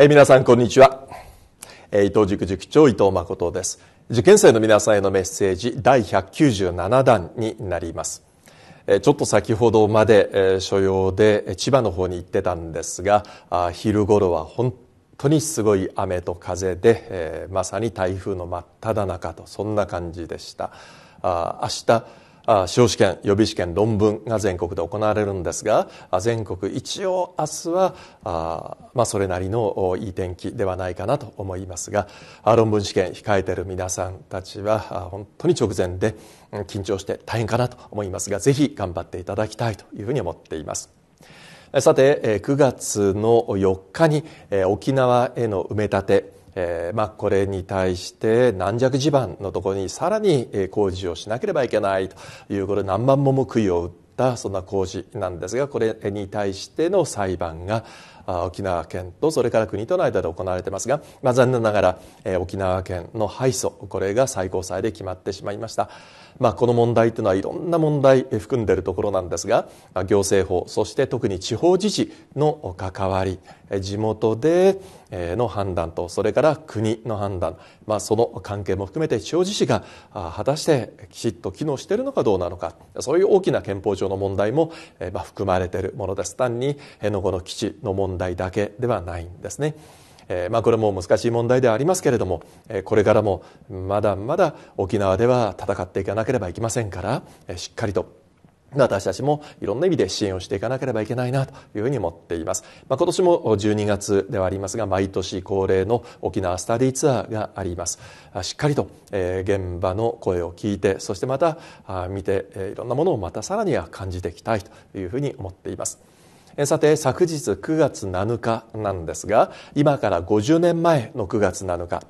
え皆さんこんにちは、え伊藤塾塾長伊藤誠です受験生の皆さんへのメッセージ第197弾になります、えちょっと先ほどまで、え所要で千葉の方に行ってたんですがあ昼頃は本当にすごい雨と風で、えまさに台風の真っ只中とそんな感じでしたあ明日司試験予備試験論文が全国で行われるんですが全国一応明日はまあ、それなりのいい天気ではないかなと思いますが論文試験控えてる皆さんたちは本当に直前で緊張して大変かなと思いますがぜひ頑張っていただきたいというふうに思っています。さて9月の4日に沖縄への埋め立てえー、まあ、これに対して軟弱地盤のところにさらに工事をしなければいけないということで何万も報いを打ったそんな工事なんですがこれに対しての裁判が沖縄県とそれから国との間で行われてますが、まあ、残念ながら、えー、沖縄県の敗訴これが最高裁で決まってしまいました、まあ、この問題というのはいろんな問題含んでいるところなんですが、まあ、行政法そして特に地方自治の関わり地元での判断とそれから国の判断、まあ、その関係も含めて地方自治が果たしてきちっと機能しているのかどうなのかそういう大きな憲法上の問題も含まれているものです単に辺野古の基地の問題問題だけではないんですね。えまあ、これも難しい問題ではありますけれども、えこれからもまだまだ沖縄では戦っていかなければいけませんから、えしっかりと私たちもいろんな意味で支援をしていかなければいけないなというふうに思っています。まあ、今年も12月ではありますが、毎年恒例の沖縄スタディツアーがあります。しっかりと、えー、現場の声を聞いて、そしてまたあ見て、えいろんなものをまたさらには感じていきたいというふうに思っています。さて昨日9月7日なんですが今から50年前の9月7日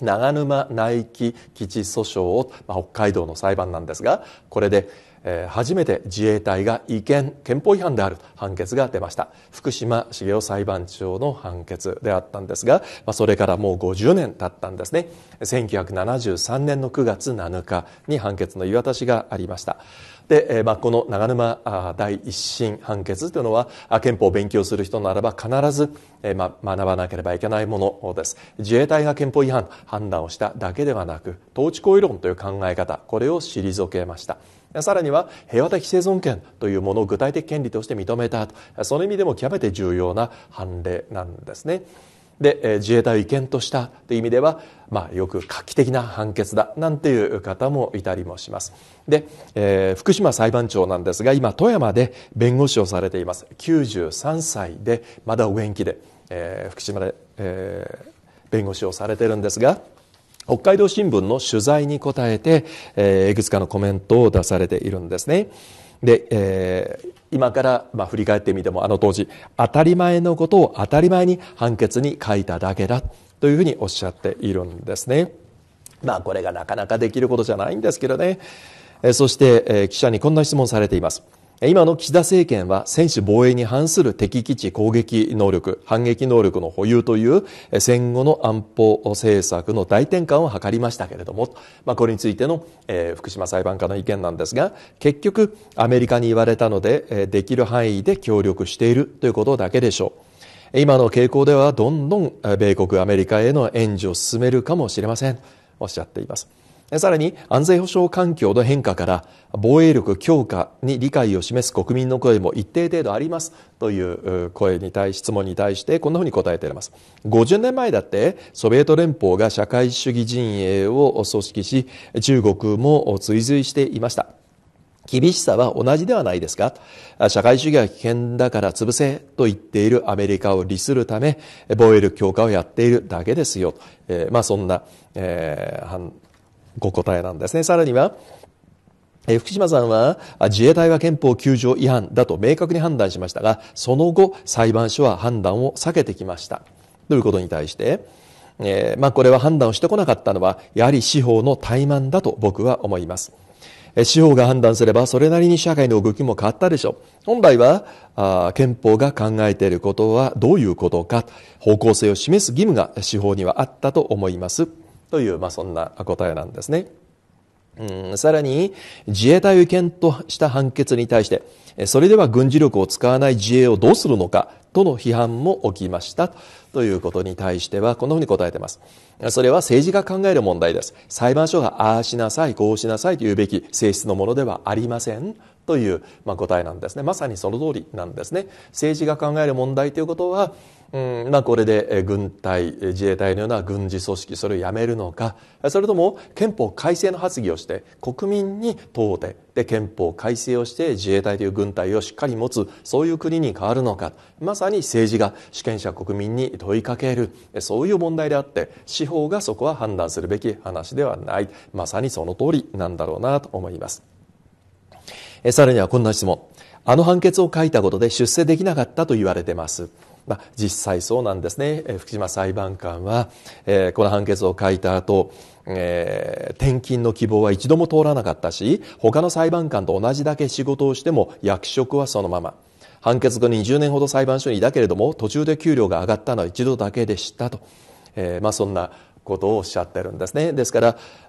長沼内規基地訴訟を、まあ、北海道の裁判なんですがこれで、えー、初めて自衛隊が違憲憲法違反である判決が出ました福島茂雄裁判長の判決であったんですが、まあ、それからもう50年経ったんですね1973年の9月7日に判決の言い渡しがありましたで、まあ、この長沼第一審判決というのは憲法を勉強する人ならば必ず、まあ、学ばなければいけないものです自衛隊が憲法違反判断をしただけではなく統治行為論という考え方これを退けましたさらには平和的生存権というものを具体的権利として認めたとその意味でも極めて重要な判例なんですね。で自衛隊を違憲としたという意味では、まあ、よく画期的な判決だなんていう方もいたりもしますで、えー、福島裁判長なんですが今富山で弁護士をされています93歳でまだお元気で、えー、福島で、えー、弁護士をされてるんですが北海道新聞の取材に答えて、えー、いくつかのコメントを出されているんですね。で、えー、今から、まあ、振り返ってみてもあの当時当たり前のことを当たり前に判決に書いただけだというふうにおっしゃっているんですね。まあこれがなかなかできることじゃないんですけどね。えー、そして、えー、記者にこんな質問されています。今の岸田政権は専守防衛に反する敵基地攻撃能力、反撃能力の保有という戦後の安保政策の大転換を図りましたけれども、まあ、これについての、え福島裁判官の意見なんですが、結局アメリカに言われたので、えできる範囲で協力しているということだけでしょう。今の傾向ではどんどん米国、アメリカへの援助を進めるかもしれません。おっしゃっています。さらに安全保障環境の変化から防衛力強化に理解を示す国民の声も一定程度ありますという声に対し質問に対してこんなふうに答えています50年前だってソビエト連邦が社会主義陣営を組織し中国も追随していました厳しさは同じではないですか社会主義は危険だから潰せと言っているアメリカを利するため防衛力強化をやっているだけですよ。えー、まあそんな、えー、ご答えなんですね。さらには、え福島さんは自衛隊は憲法9条違反だと明確に判断しましたが、その後、裁判所は判断を避けてきました。ということに対して、えー、まあ、これは判断をしてこなかったのは、やはり司法の怠慢だと僕は思います。司法が判断すればそれなりに社会の動きも変わったでしょう。本来はあ憲法が考えていることはどういうことか方向性を示す義務が司法にはあったと思います。という、まあ、そんな答えなんですね。うん、さらに、自衛隊を違憲とした判決に対して、それでは軍事力を使わない自衛をどうするのかとの批判も起きましたということに対しては、こんなふうに答えています。それは政治が考える問題です。裁判所がああしなさい、こうしなさいと言うべき性質のものではありませんという、まあ、答えなんですねまさにその通りなんですね政治が考える問題ということは、うんまあ、これで軍隊自衛隊のような軍事組織それをやめるのかそれとも憲法改正の発議をして国民に問うてで憲法改正をして自衛隊という軍隊をしっかり持つそういう国に変わるのかまさに政治が主権者国民に問いかけるそういう問題であって司法がそこは判断するべき話ではないまさにその通りなんだろうなと思います。さらにはこんな質問。あの判決を書いたことで出世できなかったと言われてます。まあ、実際そうなんですね。福島裁判官は、えー、この判決を書いた後、えー、転勤の希望は一度も通らなかったし、他の裁判官と同じだけ仕事をしても役職はそのまま。判決後に20年ほど裁判所にいたけれども、途中で給料が上がったのは一度だけでしたと。えー、まあそんなことをおっしゃってるんですねですか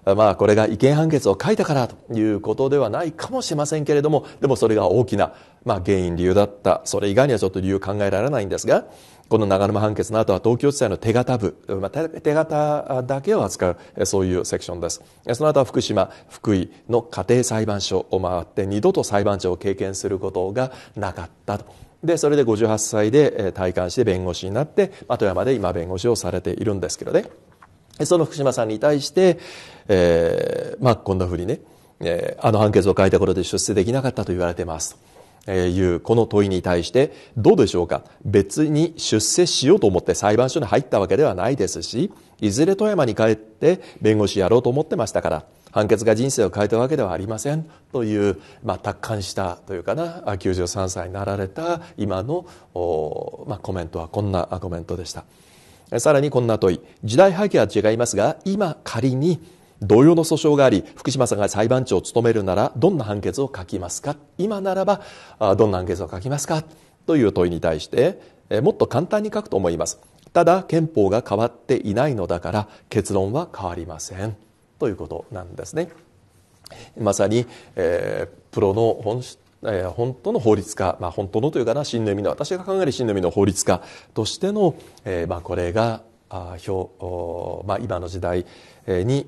ら、まあ、これが違憲判決を書いたからということではないかもしれませんけれどもでもそれが大きな、まあ、原因理由だったそれ以外にはちょっと理由考えられないんですがこの長沼判決の後は東京地裁の手形部、まあ、手形だけを扱うそういうセクションですその後は福島福井の家庭裁判所を回って二度と裁判長を経験することがなかったとでそれで58歳で退官して弁護士になって富山で今弁護士をされているんですけどねその福島さんに対して、えー、まあ、こんなふうにね、えー、あの判決を書いた頃で出世できなかったと言われてます。えいうこの問いに対してどうでしょうか別に出世しようと思って裁判所に入ったわけではないですしいずれ富山に帰って弁護士やろうと思ってましたから判決が人生を変えたわけではありませんという、まあ、達観したというかな93歳になられた今の、まあ、コメントはこんなコメントでした。さらにこんな問い時代背景は違いますが今仮に同様の訴訟があり福島さんが裁判長を務めるならどんな判決を書きますか今ならばどんな判決を書きますかという問いに対してもっと簡単に書くと思いますただ憲法が変わっていないのだから結論は変わりませんということなんですねまさに、えー、プロの本質え本当の法律家、まあ、本当のというかな真の意味の私が考える真の意味の法律家としての、えーまあ、これがあ表、まあ、今の時代に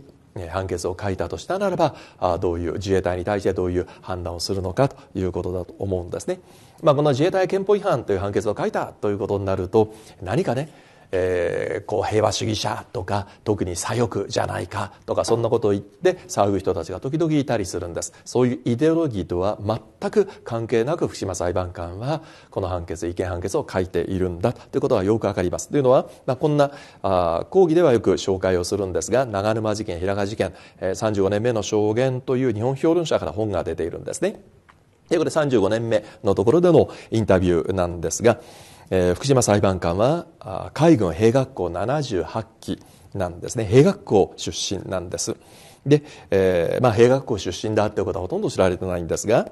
判決を書いたとしたならばどういう自衛隊に対してどういう判断をするのかということだと思うんですね。まあ、この自衛隊憲法違反という判決を書いたということになると何かねえー、こう平和主義者とか特に左翼じゃないかとかそんなことを言って騒ぐ人たちが時々いたりするんですそういうイデオロギーとは全く関係なく福島裁判官はこの判決違憲判決を書いているんだということがよくわかりますというのは、まあ、こんなあ講義ではよく紹介をするんですが長沼事件平賀事件、えー、35年目の証言という日本評論者から本が出ているんですねでこれ35年目のところでのインタビューなんですがえ福島裁判官は海軍兵学校78期なんですね兵学校出身なんですで、えーまあ、兵学校出身だっていうことはほとんど知られてないんですが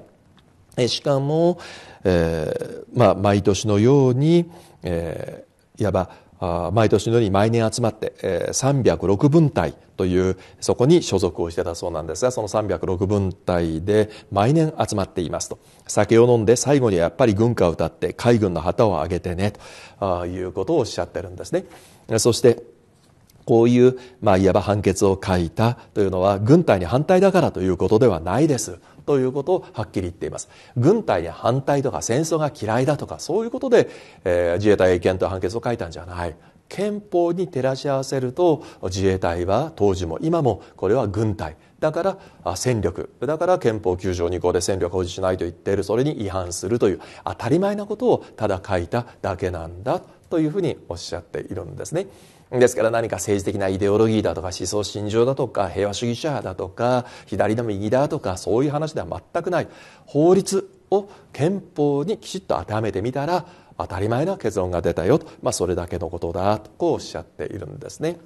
しかも、えーまあ、毎年のように、えー、いわば毎年のように毎年集まって306分隊というそこに所属をしてたそうなんですがその306分隊で毎年集まっていますと酒を飲んで最後にはやっぱり軍歌を歌って海軍の旗を上げてねということをおっしゃってるんですねそしてこういう、まあ、いわば判決を書いたというのは軍隊に反対だからということではないです。ということをはっきり言っています軍隊に反対とか戦争が嫌いだとかそういうことで、えー、自衛隊意憲という判決を書いたんじゃない憲法に照らし合わせると自衛隊は当時も今もこれは軍隊だから戦力だから憲法9条2項で戦力保持しないと言っているそれに違反するという当たり前なことをただ書いただけなんだというふうにおっしゃっているんですね。ですから何か政治的なイデオロギーだとか思想信条だとか平和主義者だとか左だ右だとかそういう話では全くない法律を憲法にきちっと当てはめてみたら当たり前な結論が出たよと、まあ、それだけのことだとこうおっしゃっているんですね。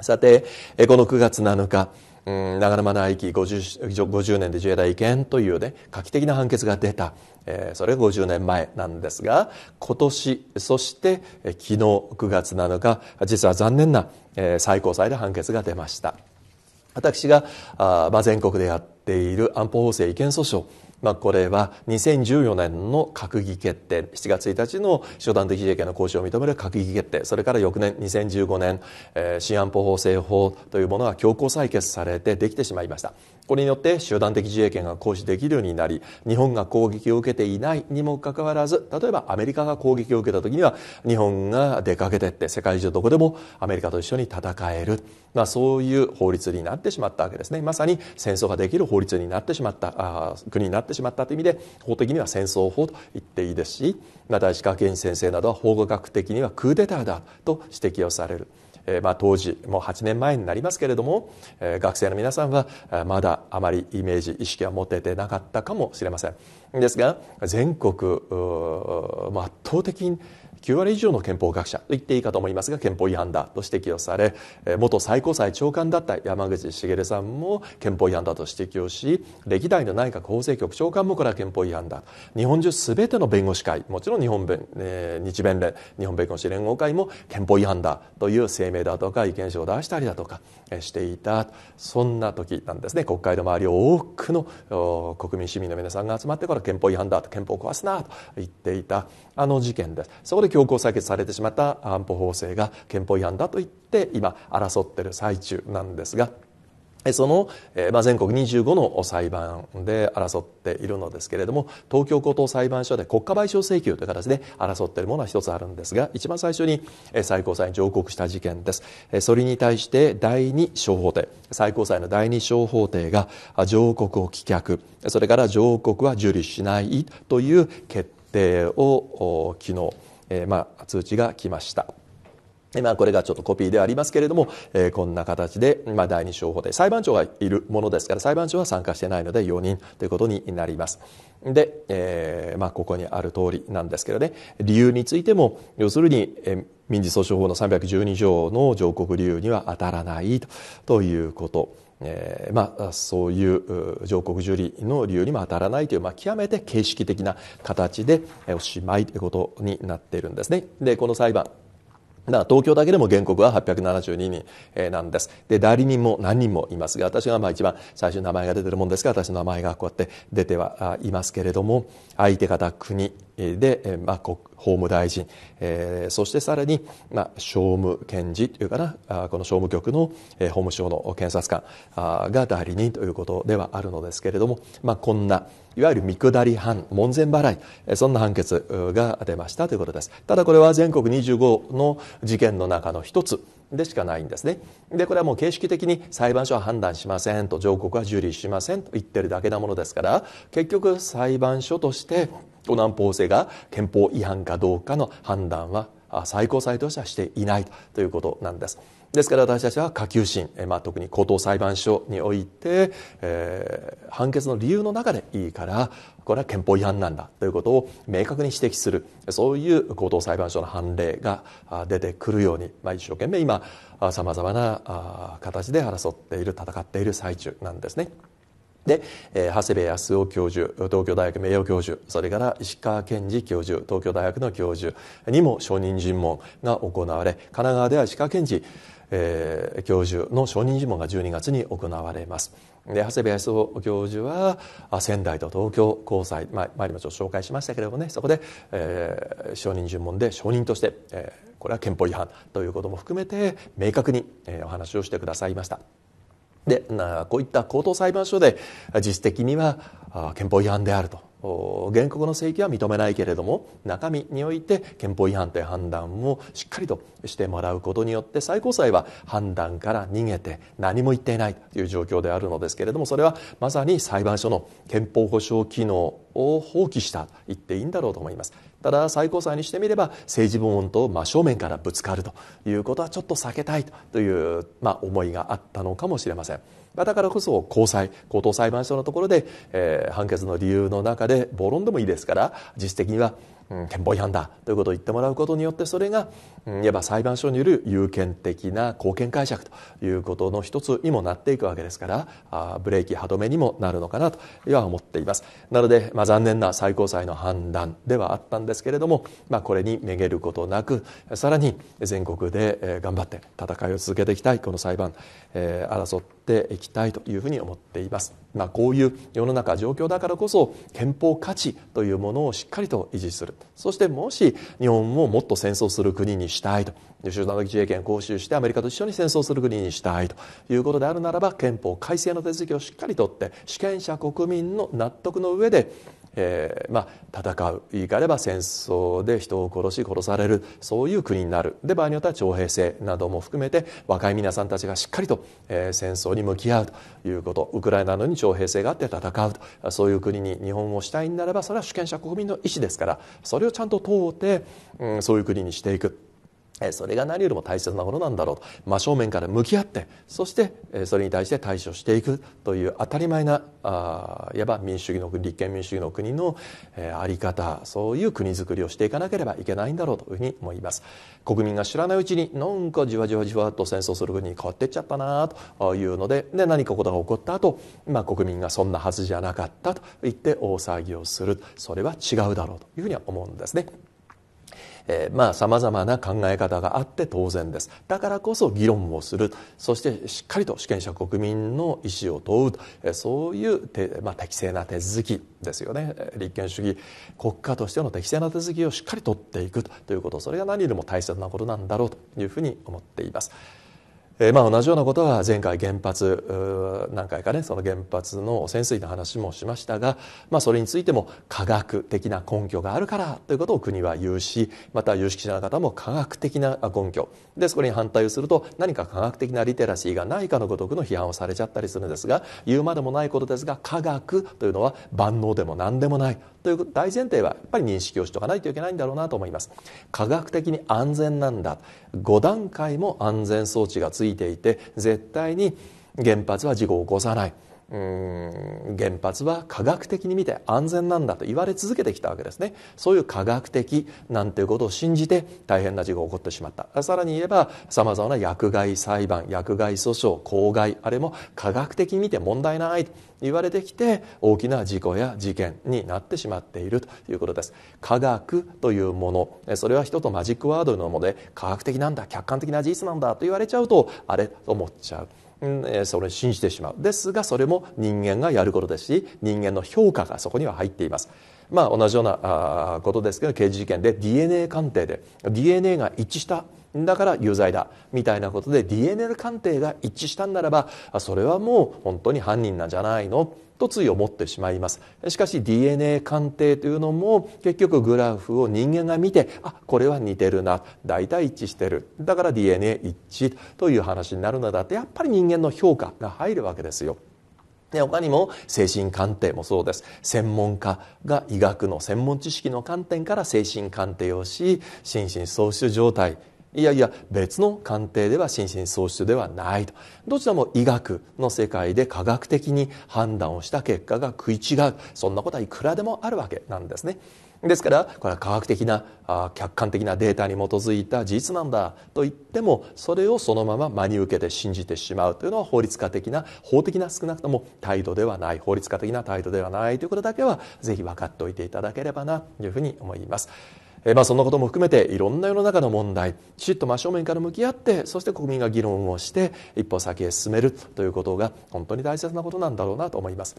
さてこの9月7日長沼内愛 50, 50年で自衛隊違憲というね画期的な判決が出た、えー、それが50年前なんですが今年そして昨日9月7日実は残念な、えー、最高裁で判決が出ました私があ、まあ、全国でやっている安保法制違憲訴訟まあ、これは2014年の閣議決定7月1日の集段的自衛権の行使を認める閣議決定それから翌年2015年、えー、新安保法制法というものが強行採決されてできてしまいましたこれによって集団的自衛権が行使できるようになり日本が攻撃を受けていないにもかかわらず例えばアメリカが攻撃を受けた時には日本が出かけてって世界中どこでもアメリカと一緒に戦える、まあ、そういう法律になってしまったわけですねまさに戦争ができる法律になってしまったあ国になってしまったという意味で法的には戦争法と言っていいですしまた石川健先生などは法学的にはクーデターだと指摘をされる。えまあ、当時もう8年前になりますけれども、え学生の皆さんはまだあまりイメージ意識は持ててなかったかもしれませんですが全国圧倒的に9割以上の憲法学者と言っていいかと思いますが憲法違反だと指摘をされ元最高裁長官だった山口茂さんも憲法違反だと指摘をし歴代の内閣法制局長官もこれは憲法違反だ日本中全ての弁護士会もちろん日本弁、え日弁連日本弁護士連合会も憲法違反だという声明だとか意見書を出したりだとかしていたそんな時なんですね国会の周りを多くの国民市民の皆さんが集まってこれ憲法違反だと憲法を壊すなと言っていたあの事件ですそこで強行採決されてしまった安保法制が憲法違反だと言って今争っている最中なんですがその、全国25の裁判で争っているのですけれども東京高等裁判所で国家賠償請求という形で争っているものは一つあるんですが一番最初に最高裁に上告した事件ですそれに対して第二小法廷最高裁の第二小法廷が上告を棄却それから上告は受理しないという決定を昨日えー、まあ、通知が来ました。まあ、これがちょっとコピーではありますけれども、えー、こんな形で、まあ、第二小法廷裁判長がいるものですから裁判長は参加してないので4人ということになります。で、えー、まあ、ここにある通りなんですけどね理由についても要するに、えー、民事訴訟法の312条の上告理由には当たらないということ。えー、まあ、そういう上告受理の理由にも当たらないという、まあ、極めて形式的な形でおしまいということになっているんですね。でこの裁判東京だけでも原告は872人なんです。で、代理人も何人もいますが、私がまあ一番最初に名前が出てるもんですから、私の名前がこうやって出てはいますけれども、相手方国、で、まあ、国法務大臣、えー、そしてさらに、まあ、商務検事というかなこの商務局の法務省の検察官が代理人ということではあるのですけれども、まあ、こんないわゆる見下り犯門前払いそんな判決が出ましたということですただこれは全国25の事件の中の一つでしかないんですねでこれはもう形式的に裁判所は判断しませんと上告は受理しませんと言ってるだけなものですから結局裁判所として湖南法制が憲法違反かどうかの判断は最高裁としてはしていないということなんです。ですから私たちは下級審、まあ、特に高等裁判所において、えー、判決の理由の中でいいからこれは憲法違反なんだということを明確に指摘するそういう高等裁判所の判例が出てくるように、まあ、一生懸命今さまざまな形で争っている戦っている最中なんですね。で、長谷部康夫教授東京大学名誉教授それから石川健二教授東京大学の教授にも証人尋問が行われ神奈川では石川健二、えー、教授の承認尋問が12月に行われますで長谷部康夫教授は仙台と東京高裁、まあ、前にもちょっと紹介しましたけれどもねそこで、えー、承認尋問で承認として、えー、これは憲法違反ということも含めて明確に、えー、お話をしてくださいましたでこういった高等裁判所で実質的には憲法違反であると原告の請求は認めないけれども中身において憲法違反という判断をしっかりとしてもらうことによって最高裁は判断から逃げて何も言っていないという状況であるのですけれどもそれはまさに裁判所の憲法保障機能を放棄したと言っていいんだろうと思いますただ最高裁にしてみれば政治部門と真正面からぶつかるということはちょっと避けたいという、まあ、思いがあったのかもしれません。まだからこそ高裁高等裁判所のところで、えー、判決の理由の中で暴論でもいいですから実質的には、うん、憲法違反だということを言ってもらうことによってそれがいわば裁判所による有権的な貢献解釈ということの一つにもなっていくわけですからブレーキ歯止めにもなるのかなとは思っていますなので、まあ、残念な最高裁の判断ではあったんですけれども、まあ、これにめげることなくさらに全国で頑張って戦いを続けていきたいこの裁判、えー、争っていきたいというふうに思っています、まあ、こういう世の中状況だからこそ憲法価値というものをしっかりと維持するそしてもし日本をもっと戦争する国にしたいと集団的自衛権を行使してアメリカと一緒に戦争する国にしたいということであるならば憲法改正の手続きをしっかりとって主権者国民の納得の上で、えー、まあ、戦う言い換えれば戦争で人を殺し殺されるそういう国になるで場合によっては徴兵制なども含めて若い皆さんたちがしっかりと、えー、戦争に向き合うということウクライナのように徴兵制があって戦うとそういう国に日本をしたいならばそれは主権者国民の意思ですからそれをちゃんと問うて、うん、そういう国にしていく。それが何よりも大切なものなんだろうと真正面から向き合ってそしてそれに対して対処していくという当たり前なあいわば民主主義の立憲民主主義の国の在り方そういう国づくりをしていかなければいけないんだろうというふうに思います国民が知らないうちになんかじわじわじわと戦争する国に変わっていっちゃったなというのでで何かことが起こった後、まあ国民がそんなはずじゃなかったと言って大騒ぎをするそれは違うだろうというふうには思うんですね。えまあ様々な考え方があって当然ですだからこそ議論をするそしてしっかりと主権者国民の意思を問うと、えそういう、まあ、適正な手続きですよね立憲主義国家としての適正な手続きをしっかりとっていくということそれが何よりも大切なことなんだろうというふうに思っています。えー、まあ同じようなことは前回原発何回かねその原発の潜水の話もしましたが、まあ、それについても科学的な根拠があるからということを国は言うしまた有識者の方も科学的な根拠でそこに反対をすると何か科学的なリテラシーがないかのごとくの批判をされちゃったりするんですが言うまでもないことですが科学というのは万能でも何でもないという大前提はやっぱり認識をしておかないといけないんだろうなと思います科学的に安全なんだ5段階も安全装置がついていて絶対に原発は事故を起こさないうん原発は科学的に見て安全なんだと言われ続けてきたわけですねそういう科学的なんていうことを信じて大変な事故が起こってしまったさらに言えばさまざまな薬害裁判薬害訴訟公害あれも科学的に見て問題ないと言われてきて大きな事故や事件になってしまっているということです科学というものそれは人とマジックワードのもので科学的なんだ客観的な事実なんだと言われちゃうとあれと思っちゃうそれを信じてしまうですがそれも人間がやることですし人間の評価がそこには入っていますまあ同じようなことですけど刑事事件で DNA 鑑定で DNA が一致しただから有罪だみたいなことで DNL 鑑定が一致したんならばそれはもう本当に犯人なんじゃないのとつい思ってしまいますしかし DNA 鑑定というのも結局グラフを人間が見てあこれは似てるな大体一致してるだから DNA 一致という話になるのだってやっぱり人間の評価が入るわけですよで他にも精神鑑定もそうです専門家が医学の専門知識の観点から精神鑑定をし心神喪失状態いやいや別の鑑定では心身喪失ではないとどちらも医学の世界で科学的に判断をした結果が食い違うそんなことはいくらでもあるわけなんですね。ですからこれは科学的な客観的なデータに基づいた事実なんだと言ってもそれをそのまま真に受けて信じてしまうというのは法律家的な法的な少なくとも態度ではない法律家的な態度ではないということだけはぜひ分かっておいていただければなというふうに思います。えまあ、そんなことも含めていろんな世の中の問題きちっと真正面から向き合ってそして国民が議論をして一歩先へ進めるということが本当に大切なことなんだろうなと思います。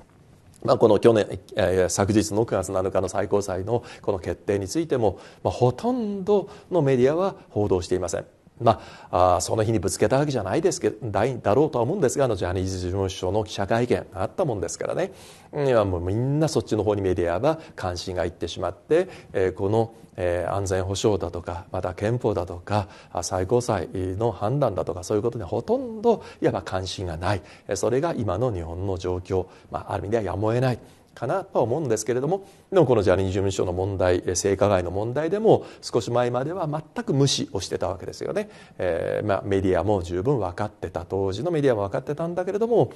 まあ、この去年、えー、昨日の9月7日の最高裁のこの決定についても、まあ、ほとんどのメディアは報道していません。まあ、あその日にぶつけたわけじゃないですけどだろうとは思うんですがあのジャニーズ事務所の記者会見あったもんですからね今もうみんなそっちの方にメディアは関心がいってしまって、えー、この、えー、安全保障だとかまた憲法だとか最高裁の判断だとかそういうことにほとんどいわば関心がないそれが今の日本の状況、まあ、ある意味ではやむを得ないかなとは思うんですけれどもでもこのジャニーズ事務所の問題性加害の問題でも少し前までは全く無視をしてたわけですよね、えー、まあ、メディアも十分分かってた当時のメディアも分かってたんだけれども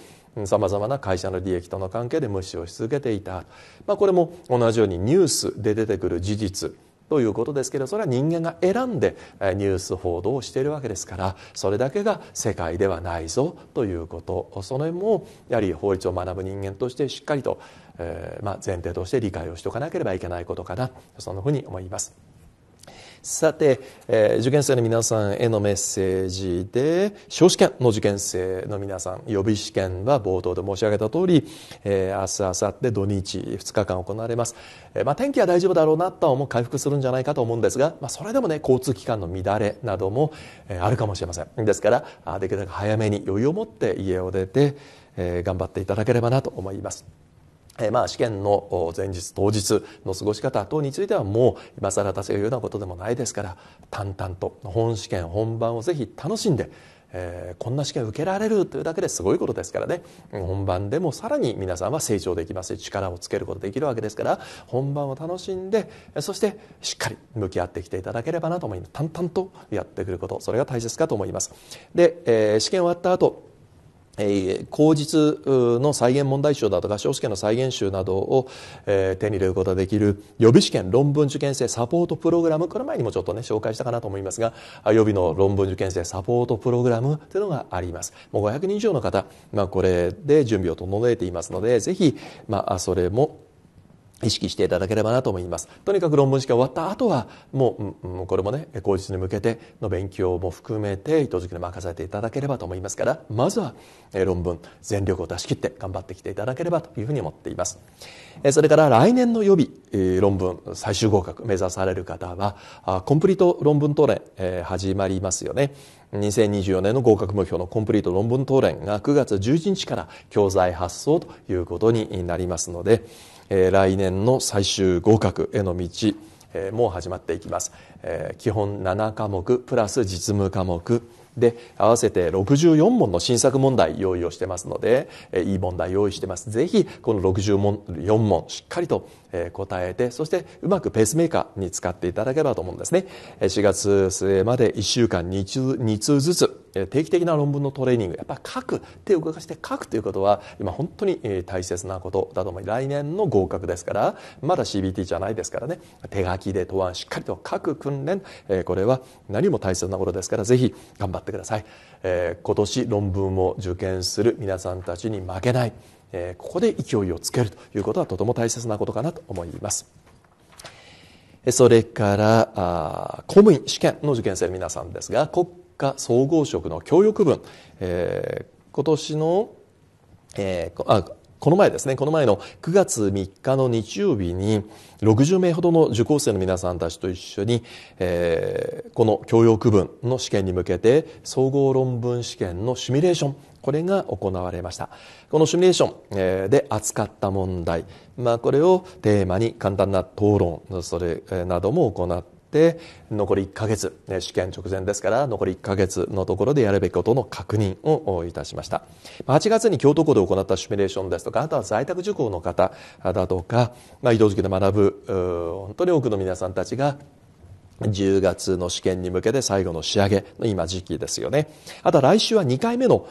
さまざまな会社の利益との関係で無視をし続けていた、まあ、これも同じようにニュースで出てくる事実ということですけどそれは人間が選んでニュース報道をしているわけですからそれだけが世界ではないぞということその辺もやはり法律を学ぶ人間としてしっかりとえー、まあ、前提として理解をしておかなければいけないことかなそんなふうに思います。さて、えー、受験生の皆さんへのメッセージで小試験の受験生の皆さん予備試験は冒頭で申し上げた通り、えー、明日明後日土日2日間行われます、えー、まあ、天気は大丈夫だろうなとはもう回復するんじゃないかと思うんですが、まあ、それでもね交通機関の乱れなども、えあるかもしれませんですからできるだけ早めに余裕を持って家を出て、え頑張っていただければなと思います。えまあ、試験の前日当日の過ごし方等についてはもう今更出せるようなことでもないですから淡々と本試験本番をぜひ楽しんで、えー、こんな試験受けられるというだけですごいことですからね本番でもさらに皆さんは成長できますし力をつけることできるわけですから本番を楽しんでそしてしっかり向き合ってきていただければなと思います淡々とやってくることそれが大切かと思います。で、えー、試験終わった後口実の再現問題集だとか、法試験の再現集などを、手に入れることができる予備試験論文受験生サポートプログラム、これ前にもちょっとね、紹介したかなと思いますが、予備の論文受験生サポートプログラムというのがあります。もう500人以上の方、まあ、これで準備を整えていますので、ぜひ、まあ、それも、意識していただければなと思います。とにかく論文試験終わった後は、もう、うん、これもね、口実に向けての勉強も含めて、伊づきに任せていただければと思いますから、まずは、え論文、全力を出し切って頑張ってきていただければというふうに思っています。えそれから来年の予備、え論文、最終合格目指される方は、コンプリート論文トレ、え始まりますよね。2024年の合格目標のコンプリート論文答練が9月11日から教材発送ということになりますので、えー、来年の最終合格への道もう始まっていきます、えー、基本7科目プラス実務科目で合わせて64問の新作問題用意をしてますのでいい問題用意してますぜひこの64問しっかりと答えてそしてうまくペースメーカーに使っていただければと思うんですね4月末まで1週間2通ずつ定期的な論文のトレーニングやっぱり書く手を動かして書くということは今本当に大切なことだと思います来年の合格ですからまだ CBT じゃないですからね手書きで答案しっかりと書く訓練これは何も大切なことですからぜひ頑張ってください今年論文を受験する皆さんたちに負けないここで勢いをつけるということはとても大切なことかなと思いますそれから公務員試験の受験生の皆さんですが国家総合職の教育分、えー、今年の、えー、あこの前ですね、この前の9月3日の日曜日に60名ほどの受講生の皆さんたちと一緒に、えー、この教養区分の試験に向けて総合論文試験のシミュレーション、これが行われました。このシミュレーション、で扱った問題、まあこれをテーマに簡単な討論、それなども行っで残り1ヶ月試験直前ですから残り1ヶ月のところでやるべきことの確認をいたしました8月に京都校で行ったシミュレーションですとかあとは在宅受講の方だとか、まあ、移動式で学ぶ本当に多くの皆さんたちが10月の試験に向けて最後の仕上げの今時期ですよねあとは来週は2回目の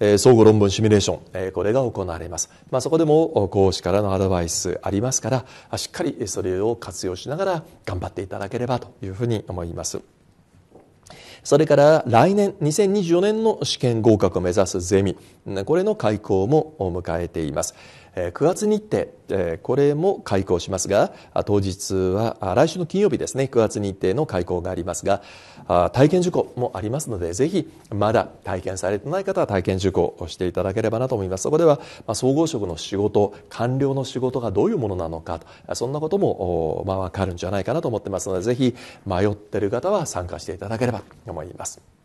相互論文シミュレーション、これが行われます。まあ、そこでも講師からのアドバイスありますから、しっかりそれを活用しながら頑張っていただければというふうに思います。それから来年2024年の試験合格を目指すゼミこれの開講も迎えています9月日程これも開校しますが当日は来週の金曜日ですね9月日程の開校がありますが体験受講もありますのでぜひまだ体験されてない方は体験受講をしていただければなと思いますそこでは総合職の仕事官僚の仕事がどういうものなのかそんなこともまあ分かるんじゃないかなと思ってますのでぜひ迷ってる方は参加していただければと思います。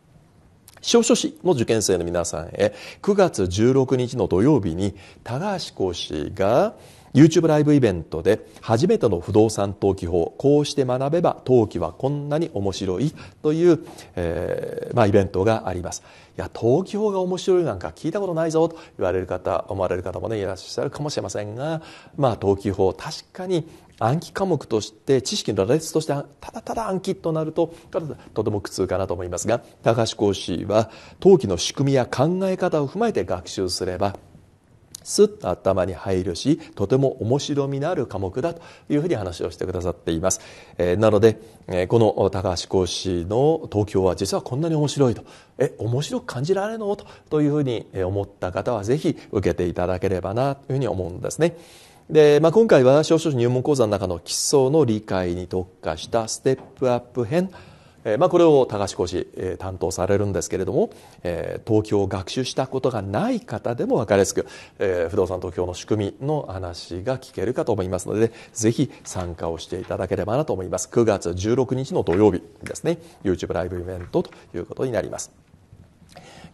小書士の受験生の皆さんへ、9月16日の土曜日に、高橋講師が、YouTube ライブイベントで初めての不動産登記法こうして学べば登記はこんなに面白いという、えー、まあ、イベントがありますいや登記法が面白いなんか聞いたことないぞと言われる方思われる方もねいらっしゃるかもしれませんが、まあ、登記法確かに暗記科目として知識の羅列としてただただ暗記となるととても苦痛かなと思いますが高橋講師は登記の仕組みや考え方を踏まえて学習すればすっと頭に配慮しとても面白みのある科目だというふうに話をしてくださっています、えー、なので、えー、この高橋講師の東京は実はこんなに面白いとえ面白く感じられるのとというふうに思った方はぜひ受けていただければなというふうに思うんですね。で、まあ、今回は少々入門講座の中の基礎の理解に特化したステップアップ編、えー、まあ、これを高橋講師、えー、担当されるんですけれども、えー、東京を学習したことがない方でも分かりやすく、え不動産東京の仕組みの話が聞けるかと思いますのでぜひ参加をしていただければなと思います9月16日の土曜日ですね YouTube ライブイベントということになります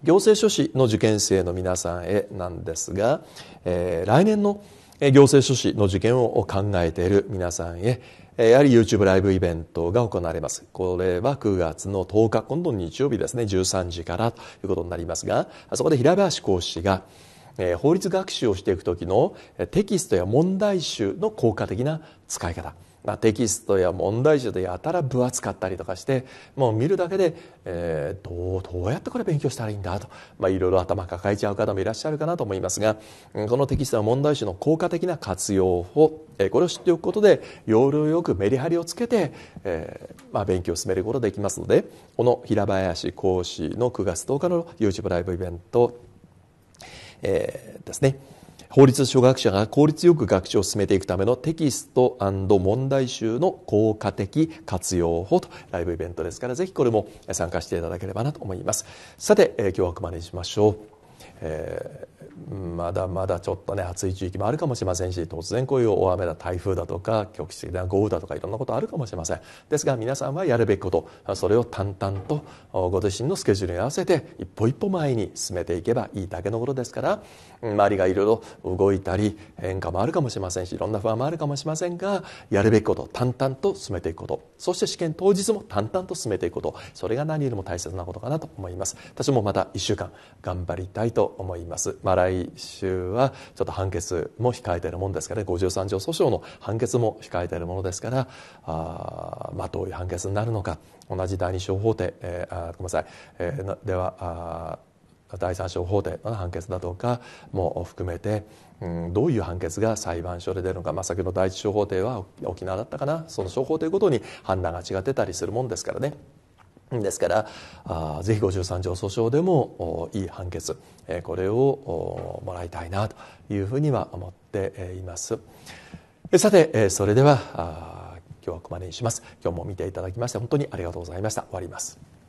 行政書士の受験生の皆さんへなんですが、え来年の「行政書士の受験を考えている皆さんへやはり YouTube ライブイベントが行われます。これは9月の10日、今度の日曜日ですね、13時からということになりますが、そこで平林講師が、え法律学習をしていく時のテキストや問題集の効果的な使い方。まあ、テキストや問題集でやたら分厚かったりとかしてもう見るだけで、えー、どうどうやってこれ勉強したらいいんだと、まあ、いろいろ頭抱えちゃう方もいらっしゃるかなと思いますがこのテキストや問題集の効果的な活用法、えー、これを知っておくことで要領よくメリハリをつけて、えーまあ、勉強を進めることができますのでこの平林講師の9月10日の YouTube ライブイベント、えー、ですね法律諸学者が効率よく学習を進めていくためのテキスト問題集の効果的活用法とライブイベントですからぜひこれも参加していただければなと思いますさて、えー、今日はここまでにしましょう、えー、まだまだちょっとね暑い地域もあるかもしれませんし突然こういう大雨だ台風だとか局地的な豪雨だとかいろんなことあるかもしれませんですが皆さんはやるべきことそれを淡々とご自身のスケジュールに合わせて一歩一歩前に進めていけばいいだけのことですから周りがいろいろ動いたり変化もあるかもしれませんしいろんな不安もあるかもしれませんがやるべきことを淡々と進めていくことそして試験当日も淡々と進めていくことそれが何よりも大切なことかなと思います私もまた1週間頑張りたいと思います、まあ、来週はちょっと判決も控えているもんですから、ね、53条訴訟の判決も控えているものですからあ、まあ、どういう判決になるのか同じ第二小法廷、えー、あごめんなさい、えー、ではあ第三小法廷の判決だとかも含めて、うん、どういう判決が裁判所で出るのか、まあ、先ほど第一小法廷は沖縄だったかなその小法廷ごとに判断が違ってたりするもんですからね。ですからあぜひ53条訴訟でもいい判決、えー、これをもらいたいなというふうには思っています。さて、えー、それでは今日はここまでにします。今日も見ていただきまして本当にありがとうございました。終わります。